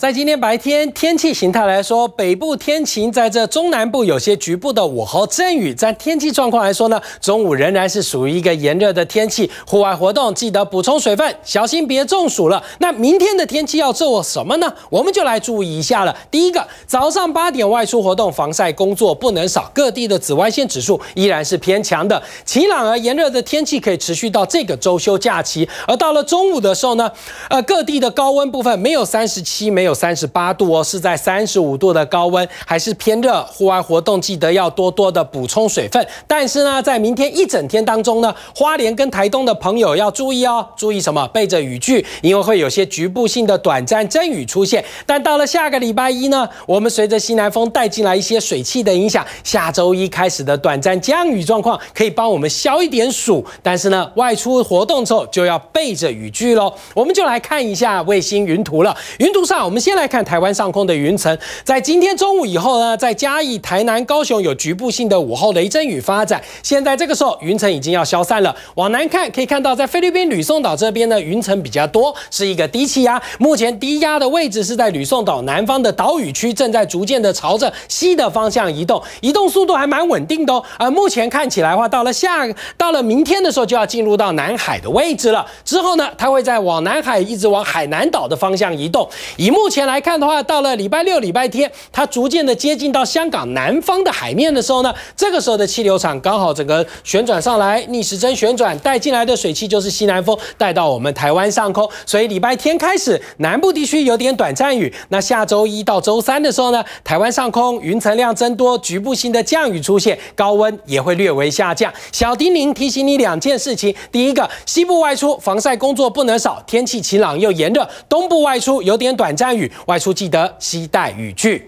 在今天白天天气形态来说，北部天晴，在这中南部有些局部的午后阵雨。在天气状况来说呢，中午仍然是属于一个炎热的天气，户外活动记得补充水分，小心别中暑了。那明天的天气要做什么呢？我们就来注意一下了。第一个，早上八点外出活动，防晒工作不能少。各地的紫外线指数依然是偏强的，晴朗而炎热的天气可以持续到这个周休假期。而到了中午的时候呢，呃，各地的高温部分没有三十七，没有。有三十八度哦，是在三十五度的高温，还是偏热？户外活动记得要多多的补充水分。但是呢，在明天一整天当中呢，花莲跟台东的朋友要注意哦，注意什么？备着雨具，因为会有些局部性的短暂阵雨出现。但到了下个礼拜一呢，我们随着西南风带进来一些水汽的影响，下周一开始的短暂降雨状况可以帮我们消一点暑。但是呢，外出活动之后就要备着雨具喽。我们就来看一下卫星云图了，云图上我们。先来看台湾上空的云层，在今天中午以后呢，在嘉义、台南、高雄有局部性的午后雷阵雨发展。现在这个时候，云层已经要消散了。往南看，可以看到在菲律宾吕宋岛这边呢，云层比较多，是一个低气压。目前低压的位置是在吕宋岛南方的岛屿区，正在逐渐的朝着西的方向移动，移动速度还蛮稳定的。而目前看起来的话，到了下，到了明天的时候就要进入到南海的位置了。之后呢，它会在往南海，一直往海南岛的方向移动，以目。目前来看的话，到了礼拜六、礼拜天，它逐渐的接近到香港南方的海面的时候呢，这个时候的气流场刚好整个旋转上来，逆时针旋转，带进来的水汽就是西南风，带到我们台湾上空。所以礼拜天开始，南部地区有点短暂雨。那下周一到周三的时候呢，台湾上空云层量增多，局部性的降雨出现，高温也会略微下降。小叮咛提醒你两件事情：第一个，西部外出防晒工作不能少，天气晴朗又炎热；东部外出有点短暂雨。外出记得携带雨具。